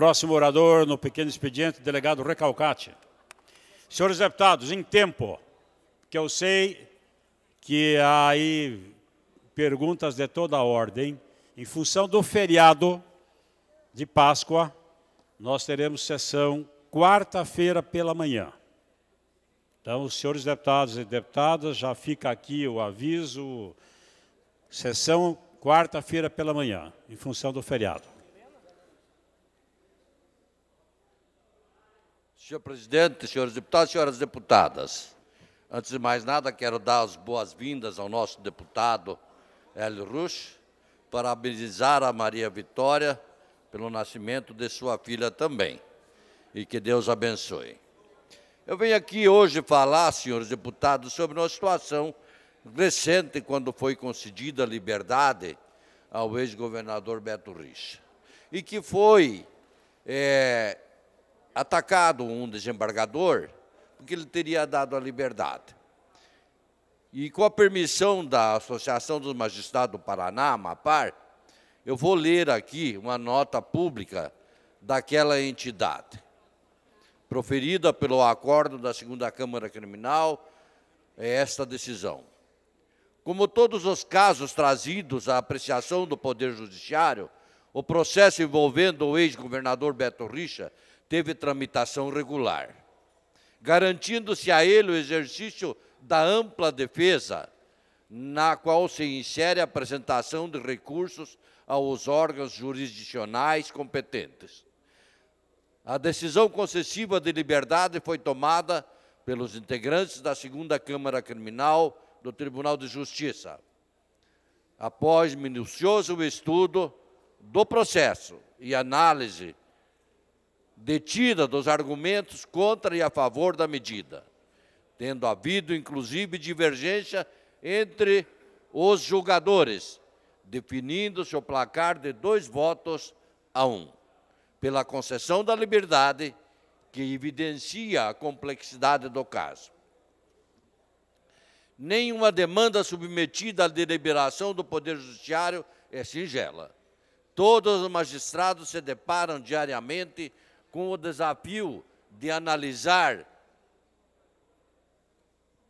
Próximo orador no pequeno expediente, delegado Recalcate. Senhores deputados, em tempo, que eu sei que há aí perguntas de toda a ordem, em função do feriado de Páscoa, nós teremos sessão quarta-feira pela manhã. Então, senhores deputados e deputadas, já fica aqui o aviso, sessão quarta-feira pela manhã, em função do feriado. Senhor presidente, senhores deputados, senhoras deputadas, antes de mais nada, quero dar as boas-vindas ao nosso deputado Hélio Rush, parabenizar a Maria Vitória pelo nascimento de sua filha também, e que Deus abençoe. Eu venho aqui hoje falar, senhores deputados, sobre uma situação recente, quando foi concedida a liberdade ao ex-governador Beto Richa, e que foi é, atacado um desembargador, porque ele teria dado a liberdade. E com a permissão da Associação dos Magistrados do Paraná, MAPAR, eu vou ler aqui uma nota pública daquela entidade, proferida pelo acordo da Segunda Câmara Criminal, é esta decisão. Como todos os casos trazidos à apreciação do Poder Judiciário, o processo envolvendo o ex-governador Beto Richa teve tramitação regular, garantindo-se a ele o exercício da ampla defesa, na qual se insere a apresentação de recursos aos órgãos jurisdicionais competentes. A decisão concessiva de liberdade foi tomada pelos integrantes da Segunda Câmara Criminal do Tribunal de Justiça. Após minucioso estudo do processo e análise detida dos argumentos contra e a favor da medida, tendo havido inclusive divergência entre os julgadores, definindo-se o placar de dois votos a um, pela concessão da liberdade, que evidencia a complexidade do caso. Nenhuma demanda submetida à deliberação do Poder Judiciário é singela. Todos os magistrados se deparam diariamente com o desafio de analisar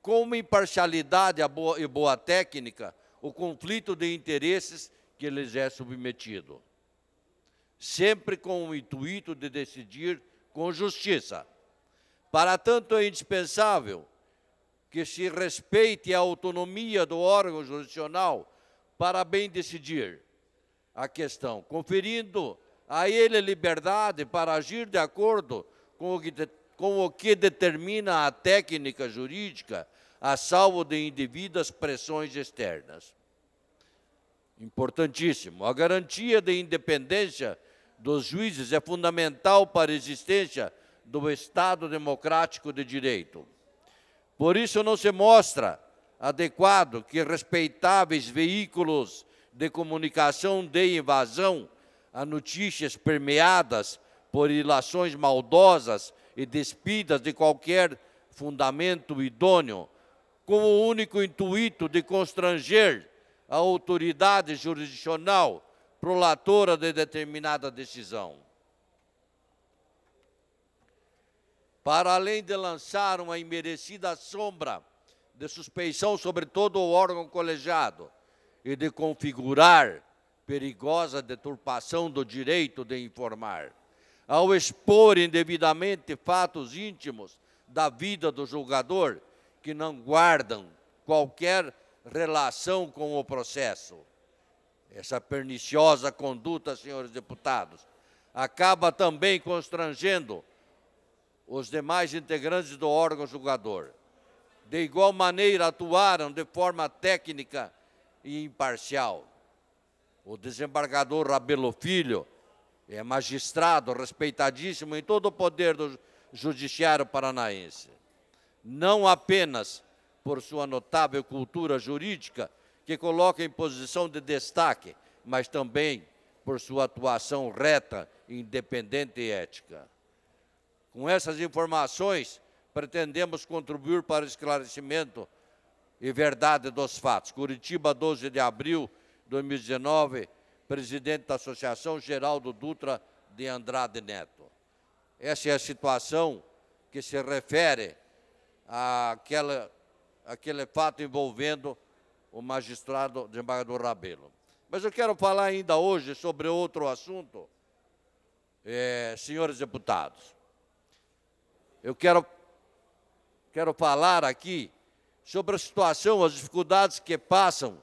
com imparcialidade e boa técnica o conflito de interesses que lhes é submetido, sempre com o intuito de decidir com justiça. Para tanto, é indispensável que se respeite a autonomia do órgão jurisdicional para bem decidir a questão, conferindo a ele liberdade para agir de acordo com o que, de, com o que determina a técnica jurídica, a salvo de indevidas pressões externas. Importantíssimo. A garantia de independência dos juízes é fundamental para a existência do Estado democrático de direito. Por isso, não se mostra adequado que respeitáveis veículos de comunicação de invasão a notícias permeadas por ilações maldosas e despidas de qualquer fundamento idôneo, com o único intuito de constranger a autoridade jurisdicional prolatora de determinada decisão. Para além de lançar uma imerecida sombra de suspeição sobre todo o órgão colegiado e de configurar perigosa deturpação do direito de informar, ao expor indevidamente fatos íntimos da vida do julgador que não guardam qualquer relação com o processo. Essa perniciosa conduta, senhores deputados, acaba também constrangendo os demais integrantes do órgão julgador. De igual maneira, atuaram de forma técnica e imparcial o desembargador Rabelo Filho, é magistrado, respeitadíssimo em todo o poder do judiciário paranaense. Não apenas por sua notável cultura jurídica, que coloca em posição de destaque, mas também por sua atuação reta, independente e ética. Com essas informações, pretendemos contribuir para o esclarecimento e verdade dos fatos. Curitiba, 12 de abril 2019, presidente da Associação Geraldo Dutra de Andrade Neto. Essa é a situação que se refere àquela, àquele fato envolvendo o magistrado desembargador Rabelo. Mas eu quero falar ainda hoje sobre outro assunto, é, senhores deputados. Eu quero, quero falar aqui sobre a situação, as dificuldades que passam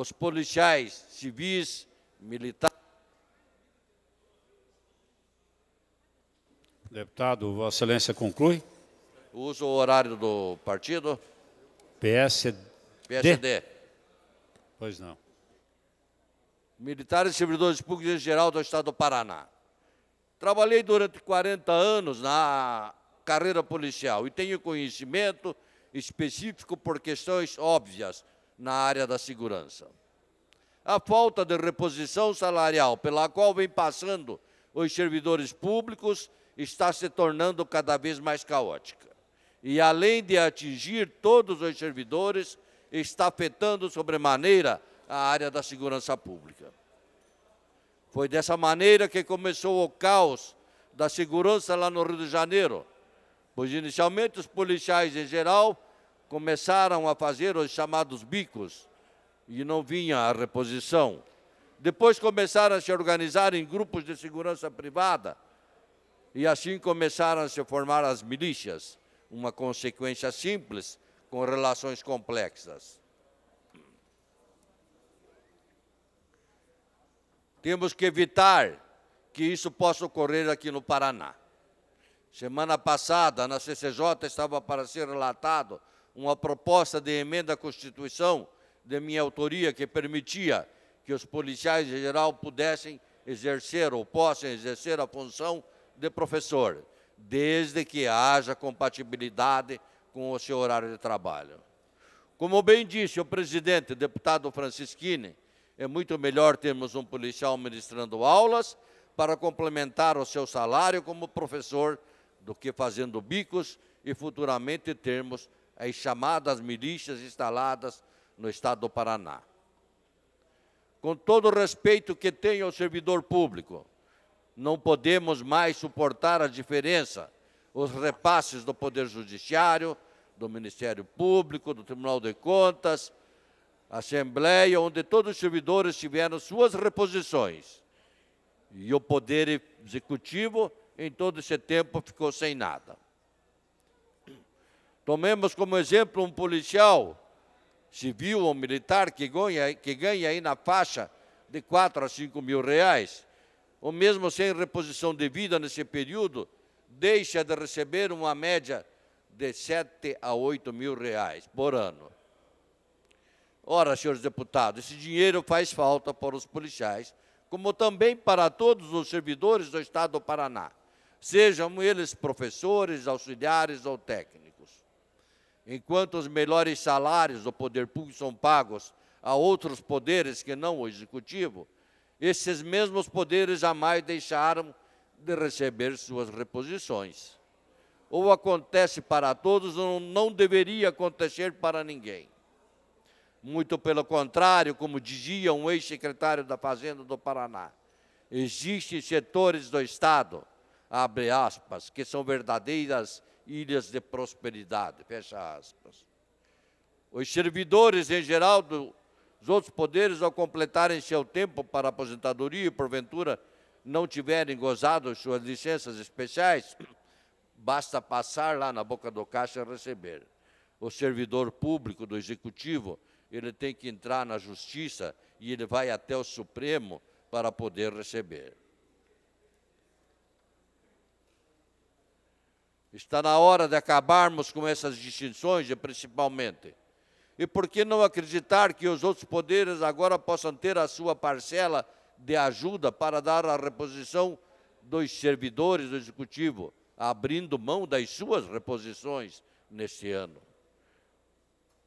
os policiais civis, militares. Deputado, Vossa Excelência conclui. Uso o horário do partido. PSD. PSD. Pois não. Militares e servidores públicos em geral do Estado do Paraná. Trabalhei durante 40 anos na carreira policial e tenho conhecimento específico por questões óbvias na área da segurança. A falta de reposição salarial pela qual vem passando os servidores públicos está se tornando cada vez mais caótica. E, além de atingir todos os servidores, está afetando sobremaneira a área da segurança pública. Foi dessa maneira que começou o caos da segurança lá no Rio de Janeiro, pois inicialmente os policiais em geral começaram a fazer os chamados bicos e não vinha a reposição. Depois começaram a se organizar em grupos de segurança privada e assim começaram a se formar as milícias, uma consequência simples com relações complexas. Temos que evitar que isso possa ocorrer aqui no Paraná. Semana passada, na CCJ, estava para ser relatado uma proposta de emenda à Constituição de minha autoria que permitia que os policiais em geral pudessem exercer ou possam exercer a função de professor, desde que haja compatibilidade com o seu horário de trabalho. Como bem disse o presidente, deputado Francisquini, é muito melhor termos um policial ministrando aulas para complementar o seu salário como professor do que fazendo bicos e futuramente termos as chamadas milícias instaladas no estado do Paraná. Com todo o respeito que tenho ao servidor público, não podemos mais suportar a diferença, os repasses do Poder Judiciário, do Ministério Público, do Tribunal de Contas, Assembleia, onde todos os servidores tiveram suas reposições. E o Poder Executivo, em todo esse tempo, ficou sem nada. Tomemos como exemplo um policial civil ou militar que ganha, que ganha aí na faixa de 4 a 5 mil reais, ou mesmo sem reposição de vida nesse período, deixa de receber uma média de 7 a 8 mil reais por ano. Ora, senhores deputados, esse dinheiro faz falta para os policiais, como também para todos os servidores do Estado do Paraná, sejam eles professores, auxiliares ou técnicos enquanto os melhores salários do poder público são pagos a outros poderes que não o executivo, esses mesmos poderes jamais deixaram de receber suas reposições. Ou acontece para todos, ou não deveria acontecer para ninguém. Muito pelo contrário, como dizia um ex-secretário da Fazenda do Paraná, existem setores do Estado, abre aspas, que são verdadeiras ilhas de prosperidade. Fecha aspas. Os servidores, em geral, dos outros poderes, ao completarem seu tempo para aposentadoria e, porventura, não tiverem gozado suas licenças especiais, basta passar lá na boca do caixa e receber. O servidor público do executivo, ele tem que entrar na justiça e ele vai até o Supremo para poder receber. Está na hora de acabarmos com essas distinções, principalmente. E por que não acreditar que os outros poderes agora possam ter a sua parcela de ajuda para dar a reposição dos servidores do executivo, abrindo mão das suas reposições neste ano?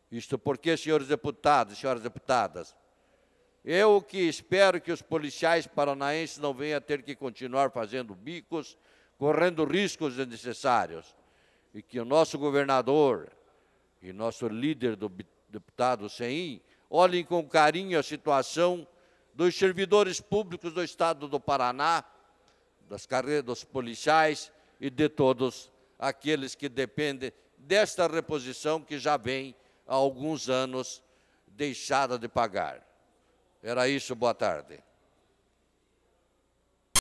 Isto porque, senhores deputados, senhoras deputadas, eu que espero que os policiais paranaenses não venham a ter que continuar fazendo bicos correndo riscos desnecessários, e que o nosso governador e nosso líder do deputado CEIM olhem com carinho a situação dos servidores públicos do Estado do Paraná, das carreiras dos policiais e de todos aqueles que dependem desta reposição que já vem há alguns anos deixada de pagar. Era isso, boa tarde.